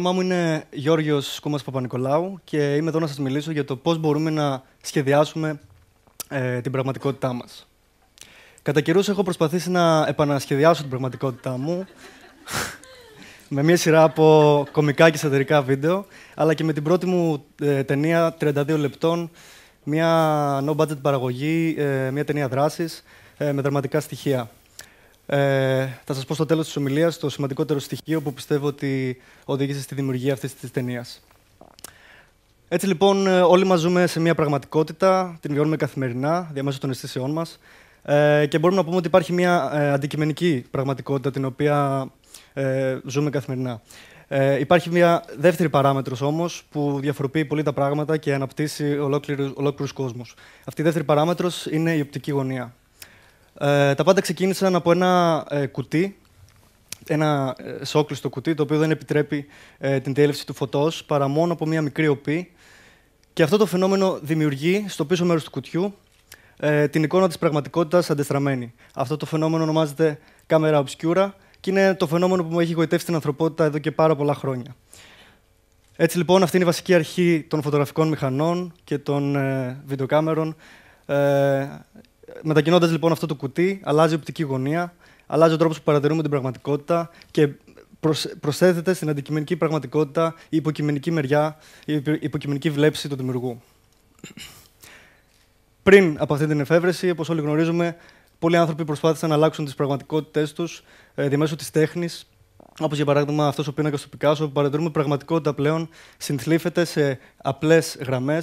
όνομά μου ειναι γιωργιο Γιώργος Κούμας Παπα-Νικολάου και είμαι εδώ να σας μιλήσω για το πώς μπορούμε να σχεδιάσουμε ε, την πραγματικότητά μας. Κατά καιρούς έχω προσπαθήσει να επανασχεδιάσω την πραγματικότητά μου με μια σειρά από κομικά και σατερικά βίντεο, αλλά και με την πρώτη μου ε, ταινία 32 λεπτών, μια no-budget παραγωγή, ε, μια ταινία δράσης με δραματικά στοιχεία. Ε, θα σας πω στο τέλος της ομιλίας το σημαντικότερο στοιχείο που πιστεύω ότι οδήγησε στη δημιουργία αυτής της ταινίας. Έτσι λοιπόν, ε, όλοι μας ζούμε σε μια πραγματικότητα, την βιώνουμε καθημερινά, διαμέσω των αισθήσεών μας ε, και μπορούμε να πούμε ότι υπάρχει μια ε, αντικειμενική πραγματικότητα την οποία ε, ζούμε καθημερινά. Ε, υπάρχει μια δεύτερη παράμετρος όμως που διαφοροποιεί πολύ τα πράγματα και αναπτύσσει ολόκληρους κόσμους. Αυτή η δεύτερη παράμετρος είναι η οπτική γωνία. Ε, τα πάντα ξεκίνησαν από ένα ε, κουτί, ένα ε, σόκλειστο κουτί, το οποίο δεν επιτρέπει ε, την διέλευση του φωτός, παρά μόνο από μία μικρή οπή. Και αυτό το φαινόμενο δημιουργεί στο πίσω μέρος του κουτιού την εικόνα της πραγματικότητας αντεστραμμένη. Αυτό το φαινόμενο ονομάζεται κάμερα obscura και είναι το φαινόμενο που μου έχει γοητεύσει την ανθρωπότητα εδώ και πάρα πολλά χρόνια. Έτσι λοιπόν, αυτή είναι η βασική αρχή των φωτογραφικών μηχανών και των ε, βιντεοκάμερων. Μετακινώντας λοιπόν αυτό το κουτί, αλλάζει η οπτική γωνία, αλλάζει ο τρόπος που παρατηρούμε την πραγματικότητα και προσθέτεται στην αντικειμενική πραγματικότητα η υποκειμενική μεριά, η υποκειμενική βλέψη του δημιουργού. Πριν από αυτή την εφεύρεση, όπως όλοι γνωρίζουμε, πολλοί άνθρωποι προσπάθησαν να αλλάξουν τις πραγματικότητές τους ε, της τέχνης. Όπως για παράδειγμα αυτός ο πίνακας του Πικάσο, που παρατηρούμε πραγματικότητα πλέον συνθλίφεται σε απλές γραμμές,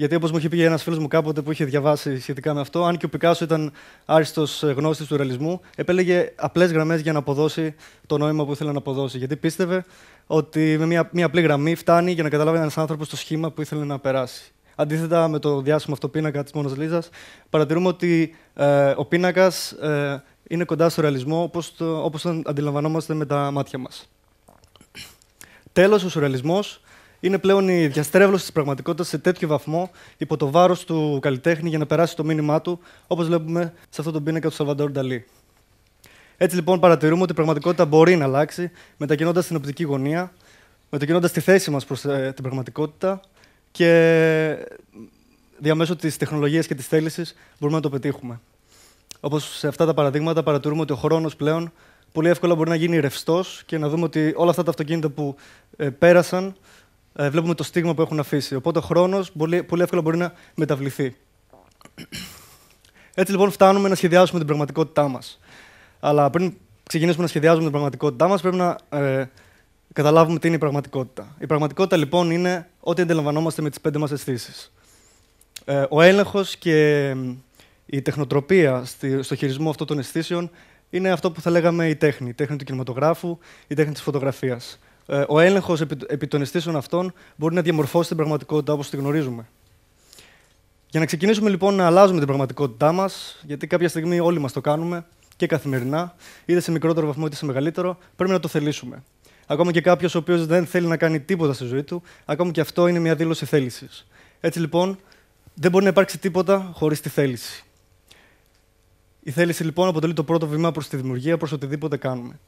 γιατί όπως μου είχε πει ένας φίλος μου κάποτε που είχε διαβάσει σχετικά με αυτό, αν και ο Πικάσο ήταν άριστος γνώστης του ρεαλισμού, επέλεγε απλές γραμμές για να αποδώσει το νόημα που ήθελε να αποδώσει. Γιατί πίστευε ότι με μια, μια απλή γραμμή φτάνει για να καταλάβει ένας άνθρωπος το σχήμα που ήθελε να περάσει. Αντίθετα με το διάσημο αυτό πίνακα της Μόνας Λίζας, παρατηρούμε ότι ε, ο πίνακας ε, είναι κοντά στο ρεαλισμό όπως το, όπως αντιλαμβανόμαστε με τα μάτια μας. Τέλος, ο σουρεαλισμός είναι πλέον η διαστρέβλωση της πραγματικότητας σε τέτοιο βαθμό υπό το βάρος του καλλιτέχνη για να περάσει το μήνυμά του, όπως βλέπουμε σε αυτό τον πίνακα του Σαλβαντόρ Νταλή. Έτσι λοιπόν παρατηρούμε ότι η πραγματικότητα μπορεί να αλλάξει, μετακινώντας την οπτική γωνία, μετακινώντας τη θέση μας προς ε, την πραγματικότητα και διαμέσου της τεχνολογίας και της θέλησης μπορούμε να το πετύχουμε. Όπως σε αυτά τα παραδείγματα, παρατηρούμε ότι ο χρόνος πλέον πολύ εύκολα μπορεί να γίνει ρευστός και να δούμε ότι όλα αυτά τα αυτοκίνητα που ε, πέρασαν ε, βλέπουμε το στίγμα που έχουν αφήσει. Οπότε ο χρόνος πολύ εύκολα μπορεί να μεταβληθεί. Έτσι λοιπόν φτάνουμε να σχεδιάσουμε την πραγματικότητά μας. Αλλά πριν ξεκινήσουμε να σχεδιάζουμε την πραγματικότητά μας, πρέπει να ε, καταλάβουμε τι είναι η πραγματικότητα. Η πραγματικότητα λοιπόν είναι ό,τι αντιλαμβανόμαστε με τις πέντε μας αισθήσεις. Ε, ο έλεγχος και η τεχνοτροπία στο χειρισμό αυτών των αισθήσεων είναι αυτό που θα λέγαμε η τέχνη. Η τέχνη του κινηματογράφου, η τέχνη της φωτογραφίας. Ε, ο έλεγχος επί των αισθήσεων αυτών μπορεί να διαμορφώσει την πραγματικότητα όπως τη γνωρίζουμε. Για να ξεκινήσουμε λοιπόν να αλλάζουμε την πραγματικότητά μας, γιατί κάποια στιγμή όλοι μας το κάνουμε και καθημερινά, είτε σε μικρότερο βαθμό είτε σε μεγαλύτερο, πρέπει να το θελήσουμε. Ακόμα και κάποιος ο οποίος δεν θέλει να κάνει τίποτα στη ζωή του, ακόμα και αυτό είναι μια δήλωση θέλησης. Έτσι λοιπόν, δεν μπορεί να υπάρξει τίποτα χωρίς τη θέληση. Η θέληση λοιπόν αποτελεί το πρώτο βήμα προς τη δημιουργία, προς οτιδήποτε κάνουμε.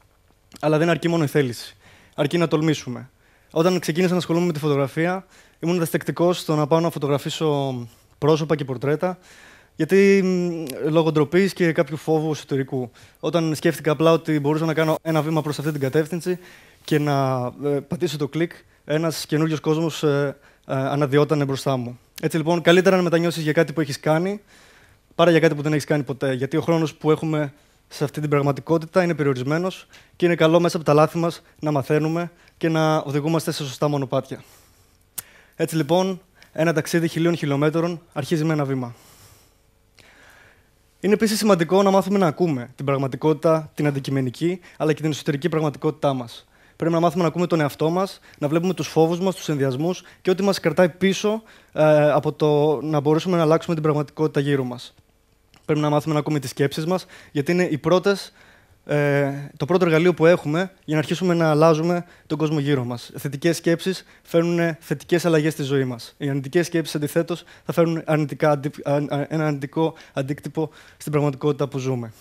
Αλλά δεν αρκεί μόνο η θέληση αρκεί να τολμήσουμε. Όταν ξεκίνησα να ασχολούμαι με τη φωτογραφία, ήμουν δεστεκτικό στο να πάω να φωτογραφίσω πρόσωπα και πορτρέτα, γιατί λόγω ντροπής και κάποιου φόβου εσωτερικού. Όταν σκέφτηκα απλά ότι μπορούσα να κάνω ένα βήμα προς αυτή την κατεύθυνση και να ε, πατήσω το κλικ, ένας καινούριος κόσμος ε, ε αναδιόταν μπροστά μου. Έτσι λοιπόν, καλύτερα να μετανιώσεις για κάτι που έχεις κάνει παρά για κάτι που δεν έχεις κάνει ποτέ. Γιατί ο χρόνος που έχουμε σε αυτή την πραγματικότητα είναι περιορισμένος και είναι καλό μέσα από τα λάθη μας να μαθαίνουμε και να οδηγούμαστε σε σωστά μονοπάτια. Έτσι λοιπόν, ένα ταξίδι χιλίων χιλιόμετρων αρχίζει με ένα βήμα. Είναι επίσης σημαντικό να μάθουμε να ακούμε την πραγματικότητα, την αντικειμενική, αλλά και την εσωτερική πραγματικότητά μας. Πρέπει να μάθουμε να ακούμε τον εαυτό μας, να βλέπουμε τους φόβους μας, τους ενδιασμούς και ό,τι μας κρατάει πίσω ε, από το να μπορέσουμε να αλλάξουμε την πραγματικότητα γύρω μας. Πρέπει να μάθουμε να ακούμε τις σκέψεις μας, γιατί είναι οι ε, το πρώτο εργαλείο που έχουμε για να αρχίσουμε να αλλάζουμε τον κόσμο γύρω μας. Θετικές σκέψεις φέρνουν θετικές αλλαγές στη ζωή μας. Οι αρνητικές σκέψεις, αντιθέτως, θα φέρουν αρνητικά, ένα αρνητικό αντίκτυπο στην πραγματικότητα που ζούμε.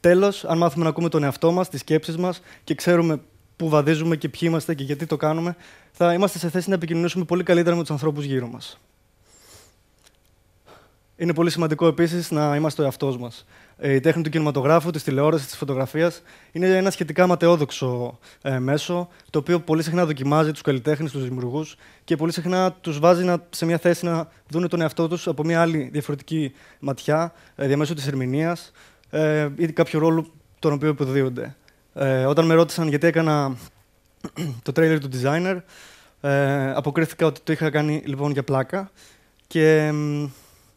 Τέλος, αν μάθουμε να ακούμε τον εαυτό μας, τις σκέψεις μας και ξέρουμε που βαδίζουμε και ποιοι είμαστε και γιατί το κάνουμε, θα είμαστε σε θέση να επικοινωνήσουμε πολύ καλύτερα με τους ανθρώπους γύρω μας. Είναι πολύ σημαντικό επίσης να είμαστε ο εαυτός μας. Ε, η τέχνη του κινηματογράφου, της τηλεόρασης, της φωτογραφίας είναι ένα σχετικά ματαιόδοξο ε, μέσο, το οποίο πολύ συχνά δοκιμάζει τους καλλιτέχνες, τους δημιουργούς και πολύ συχνά τους βάζει σε μια θέση να δουν τον εαυτό τους από μια άλλη διαφορετική ματιά, ε, διαμέσου της ερμηνείας ε, ή κάποιο ρόλο τον οποίο υποδίονται. Ε, όταν με ρώτησαν γιατί έκανα το τρέιλερ του designer, ε, αποκρίθηκα ότι το είχα κάνει λοιπόν για πλάκα και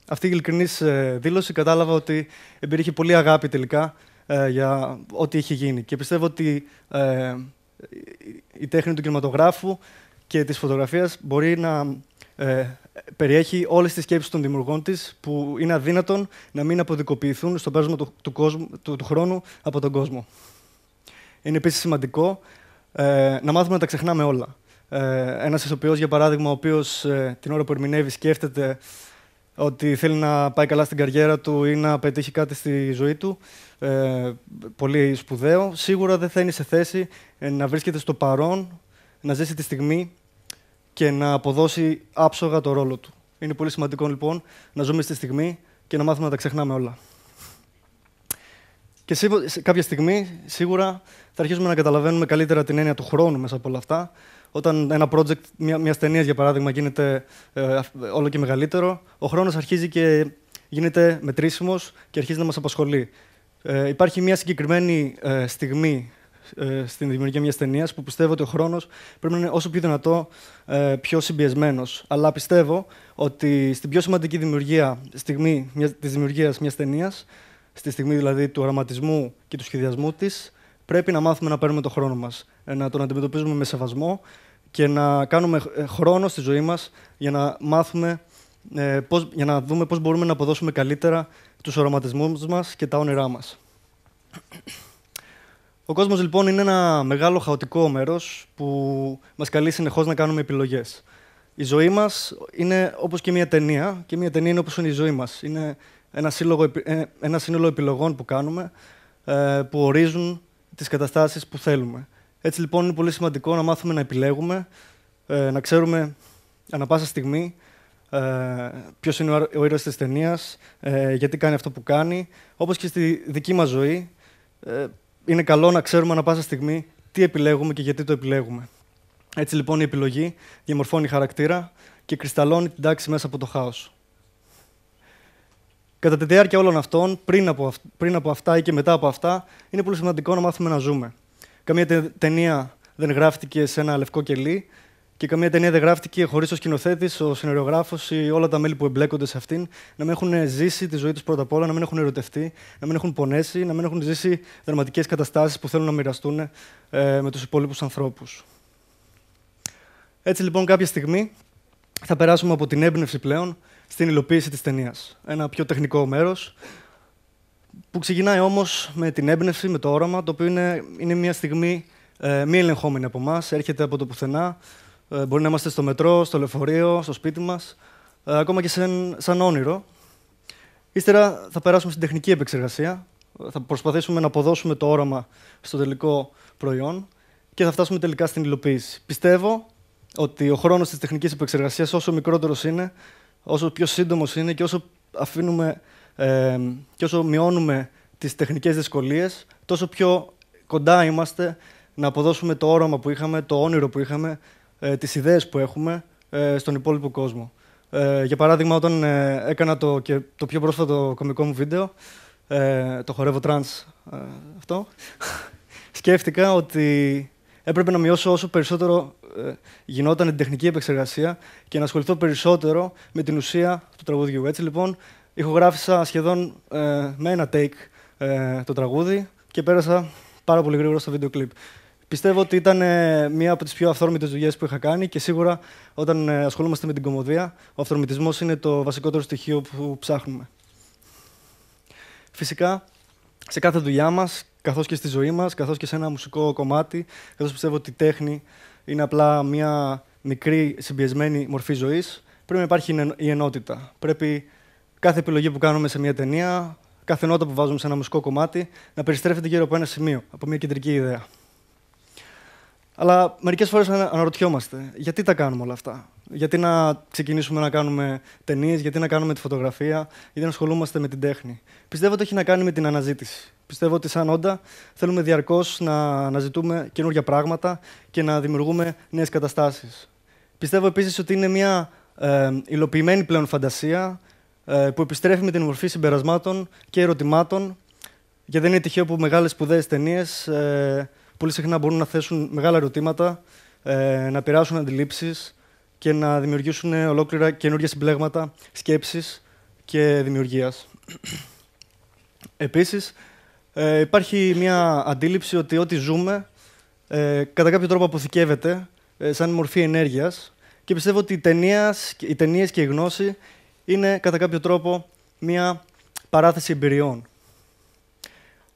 αυτή η ειλικρινής ε, δήλωση κατάλαβα ότι εμπειρήχε πολύ αγάπη τελικά ε, για ό,τι έχει γίνει. Και πιστεύω ότι ε, η τέχνη του κινηματογράφου και της φωτογραφίας μπορεί να περιέχει όλες τις σκέψεις των δημιουργών της που είναι αδύνατον να μην αποδικοποιηθούν στον πέρασμα του, του, κόσμου, του, του χρόνου από τον κόσμο. Είναι επίσης σημαντικό να μάθουμε να τα ξεχνάμε όλα. Ε, ένας για παράδειγμα, ο οποίος την ώρα που ερμηνεύει σκέφτεται ότι θέλει να πάει καλά στην καριέρα του ή να πετύχει κάτι στη ζωή του. Ε, πολύ σπουδαίο. Σίγουρα δεν θα είναι σε θέση ε, να βρίσκεται στο παρόν, να ζήσει τη στιγμή και να αποδώσει άψογα το ρόλο του. Είναι πολύ σημαντικό λοιπόν να ζούμε στη στιγμή και να μάθουμε να τα ξεχνάμε όλα. Και σε κάποια στιγμή σίγουρα θα αρχίσουμε να καταλαβαίνουμε καλύτερα την έννοια του χρόνου μέσα από όλα αυτά όταν ένα project μια, μιας ταινίας, για παράδειγμα, γίνεται ε, όλο και μεγαλύτερο, ο χρόνος αρχίζει και γίνεται μετρήσιμος και αρχίζει να μας απασχολεί. Ε, υπάρχει μια συγκεκριμένη ε, στιγμή ε, στην δημιουργία μιας ταινίας που πιστεύω ότι ο χρόνος πρέπει να είναι όσο πιο δυνατό πιο συμπιεσμένος. Αλλά πιστεύω ότι στην πιο σημαντική δημιουργία, στιγμή της δημιουργίας μιας ταινίας, στη στιγμή δηλαδή του οραματισμού και του σχεδιασμού της πρέπει να μάθουμε να παίρνουμε τον χρόνο μας, ε, να τον αντιμετωπίζουμε με σεβασμό και να κάνουμε ε, χρόνο στη ζωή μας για να μάθουμε. Ε, πώς, για να δούμε πώς μπορούμε να αποδώσουμε καλύτερα τους οραματισμούς μας και τα όνειρά μας. Ο κόσμος, λοιπόν, είναι ένα μεγάλο χαοτικό μέρος που μας καλεί συνεχώς να κάνουμε επιλογές. Η ζωή μας είναι όπως και μια ταινία και μια ταινία είναι όπως είναι η ζωή μας. Είναι ένα, σύλλογο, ένα σύνολο επιλογών που κάνουμε, που ορίζουν τις καταστάσεις που θέλουμε. Έτσι λοιπόν είναι πολύ σημαντικό να μάθουμε να επιλέγουμε, ε, να ξέρουμε ανά πάσα στιγμή ε, ποιος είναι ο ήρωας της ταινίας, ε, γιατί κάνει αυτό που κάνει. Όπως και στη δική μας ζωή, είναι καλό να ξέρουμε ανά πάσα στιγμή τι επιλέγουμε και γιατί το επιλέγουμε. Έτσι λοιπόν η επιλογή διαμορφώνει χαρακτήρα και κρυσταλλώνει την τάξη μέσα από το χάος. Κατά τη διάρκεια όλων αυτών, πριν από, πριν από αυτά ή και μετά από αυτά, είναι πολύ σημαντικό να μάθουμε να ζούμε. Καμία ταινία δεν γράφτηκε σε ένα λευκό κελί και καμία ταινία δεν γράφτηκε χωρίς ο σκηνοθέτης, ο σενεριογράφος ή όλα τα μέλη που εμπλέκονται σε αυτήν να μην έχουν ζήσει τη ζωή τους πρώτα απ' όλα, να μην έχουν ερωτευτεί, να μην έχουν πονέσει, να μην έχουν ζήσει δραματικές καταστάσεις που θέλουν να μοιραστούν ε, με τους υπόλοιπους ανθρώπους. Έτσι λοιπόν, κάποια στιγμή θα περάσουμε από την έμπνευση πλέον στην υλοποίηση της ταινίας. Ένα πιο τεχνικό μέρος, που ξεκινάει όμως με την έμπνευση, με το όραμα, το οποίο είναι, είναι μια στιγμή ε, μη ελεγχόμενη από εμάς, έρχεται από το πουθενά. Ε, μπορεί να είμαστε στο μετρό, στο λεωφορείο, στο σπίτι μας, ε, ακόμα και σαν, σαν όνειρο. Ύστερα θα περάσουμε στην τεχνική επεξεργασία, θα προσπαθήσουμε να αποδώσουμε το όραμα στο τελικό προϊόν και θα φτάσουμε τελικά στην υλοποίηση. Πιστεύω ότι ο χρόνος της τεχνικής επεξεργασίας, όσο μικρότερος είναι, όσο πιο σύντομος είναι και όσο αφήνουμε και όσο μειώνουμε τις τεχνικές δυσκολίες, τόσο πιο κοντά είμαστε να αποδώσουμε το όραμα που είχαμε, το όνειρο που είχαμε, ε, τις ιδέες που έχουμε ε, στον υπόλοιπο κόσμο. Ε, για παράδειγμα, όταν ε, έκανα το, και το πιο πρόσφατο κομικό μου βίντεο, ε, το χορεύω τρανς αυτό, σκέφτηκα ότι έπρεπε να μειώσω όσο περισσότερο ε, γινόταν την τεχνική επεξεργασία και να ασχοληθώ περισσότερο με την ουσία του τραγουδιού. Έτσι λοιπόν, ηχογράφησα σχεδόν ε, με ένα take ε, το τραγούδι και πέρασα πάρα πολύ γρήγορα στο βίντεο κλιπ. Πιστεύω ότι ήταν μία από τις πιο αυθόρμητες δουλειές που είχα κάνει και σίγουρα όταν ασχολούμαστε με την κομμωδία, ο αυθορμητισμός είναι το βασικότερο στοιχείο που ψάχνουμε. Φυσικά, σε κάθε δουλειά μας, καθώς και στη ζωή μας, καθώς και σε ένα μουσικό κομμάτι, καθώς πιστεύω ότι η τέχνη είναι απλά μια μικρή συμπιεσμένη μορφή ζωής. Πρέπει να υπάρχει η ενότητα. Πρέπει κάθε επιλογή που κάνουμε σε μια ταινία, κάθε νότα που βάζουμε σε ένα μουσικό κομμάτι, να περιστρέφεται γύρω από ένα σημείο, από μια κεντρική ιδέα. Αλλά μερικές φορές αναρωτιόμαστε γιατί τα κάνουμε όλα αυτά. Γιατί να ξεκινήσουμε να κάνουμε ταινίες, γιατί να κάνουμε τη φωτογραφία, γιατί να ασχολούμαστε με την τέχνη. Πιστεύω ότι έχει να κάνει με την αναζήτηση. Πιστεύω ότι σαν όντα θέλουμε διαρκώς να, να ζητούμε καινούργια πράγματα και να δημιουργούμε νέες καταστάσεις. Πιστεύω επίσης ότι είναι μια ε, υλοποιημένη πλέον φαντασία ε, που επιστρέφει με την μορφή συμπερασμάτων και ερωτημάτων γιατί δεν είναι τυχαίο που μεγάλες σπουδαίες ταινίες ε, πολύ συχνά μπορούν να θέσουν μεγάλα ερωτήματα, ε, να πειράσουν αντιλήψεις και να δημιουργήσουν ολόκληρα καινούργια συμπλέγματα σκέψης και δημιουργίας. Επίσης, ε, υπάρχει μια αντίληψη ότι ό,τι ζούμε ε, κατά κάποιο τρόπο αποθηκεύεται ε, σαν μορφή ενέργειας και πιστεύω ότι οι ταινίες και η γνώση είναι κατά κάποιο τρόπο μια παράθεση εμπειριών.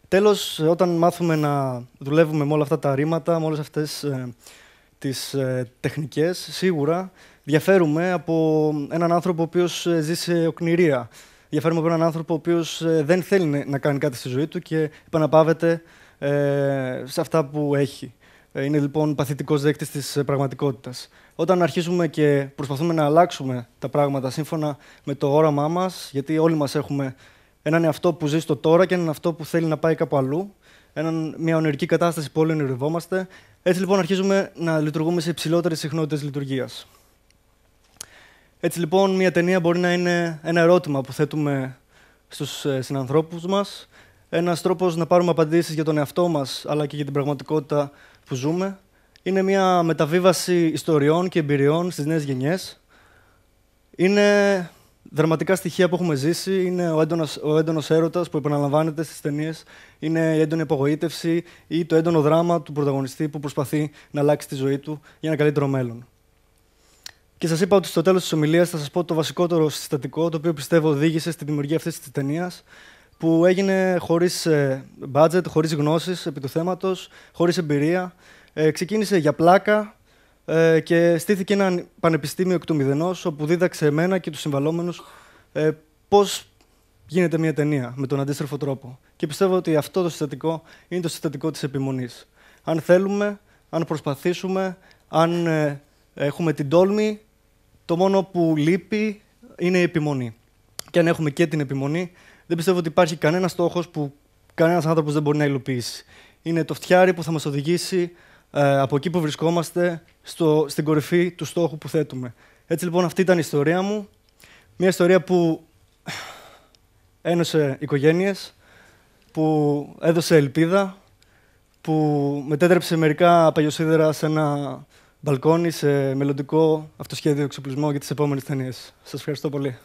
Τέλος, ε, όταν μάθουμε να δουλεύουμε με όλα αυτά τα ρήματα, με όλες αυτές τις τεχνικές, σίγουρα διαφέρουμε από έναν άνθρωπο ο οποίος ζει σε οκνηρία διαφέρουμε από έναν άνθρωπο ο οποίος ε, δεν θέλει να κάνει κάτι στη ζωή του και επαναπάβεται ε, σε αυτά που έχει. Ε, είναι λοιπόν παθητικός δέκτης της πραγματικότητας. Όταν αρχίζουμε και προσπαθούμε να αλλάξουμε τα πράγματα σύμφωνα με το όραμά μας, γιατί όλοι μας έχουμε έναν εαυτό που ζει στο τώρα και έναν αυτό που θέλει να πάει κάπου αλλού, έναν, μια ονειρική κατάσταση που όλοι ονειρευόμαστε. Έτσι λοιπόν αρχίζουμε να λειτουργούμε σε υψηλότερες συχνότητες λειτουργίας. Έτσι λοιπόν, μια ταινία μπορεί να είναι ένα ερώτημα που θέτουμε στους ε, συνανθρώπους μας. Ένας τρόπος να πάρουμε απαντήσεις για τον εαυτό μας αλλά και για την πραγματικότητα που ζούμε. Είναι μια μεταβίβαση ιστοριών και εμπειριών στις νέες γενιές. Είναι δραματικά στοιχεία που έχουμε ζήσει, είναι ο έντονος ο έρωτας που επαναλαμβάνεται στις ταινίες, είναι η έντονη απογοήτευση ή το έντονο δράμα του πρωταγωνιστή που προσπαθεί να αλλάξει τη ζωή του για ένα καλύτερο μέλλον. Και σας είπα ότι στο τέλος της ομιλίας θα σας πω το βασικότερο συστατικό το οποίο πιστεύω οδήγησε στη δημιουργία αυτής της ταινίας που έγινε χωρίς ε, budget, χωρίς γνώσεις επί του θέματος, χωρίς εμπειρία. Ε, ξεκίνησε για πλάκα ε, και στήθηκε ένα πανεπιστήμιο εκ του μηδενός, όπου δίδαξε εμένα και τους συμβαλόμενους ε, πώς γίνεται μια ταινία με τον αντίστροφο τρόπο. Και πιστεύω ότι αυτό το συστατικό είναι το συστατικό της επιμονής. Αν θέλουμε, αν προσπαθήσουμε, αν ε, έχουμε την τόλμη το μόνο που λείπει είναι η επιμονή. Και αν έχουμε και την επιμονή, δεν πιστεύω ότι υπάρχει κανένας στόχος που κανένας άνθρωπος δεν μπορεί να υλοποιήσει. Είναι το φτιάρι που θα μας οδηγήσει ε, από εκεί που βρισκόμαστε στο, στην κορυφή του στόχου που θέτουμε. Έτσι λοιπόν, αυτή ήταν η ιστορία μου. Μια ιστορία που ένωσε οικογένειες, που έδωσε ελπίδα, που μετέτρεψε μερικά παγιοσίδερα σε ένα μπαλκόνι σε μελλοντικό αυτοσχέδιο εξοπλισμό για τις επόμενες ταινίες. Σας ευχαριστώ πολύ.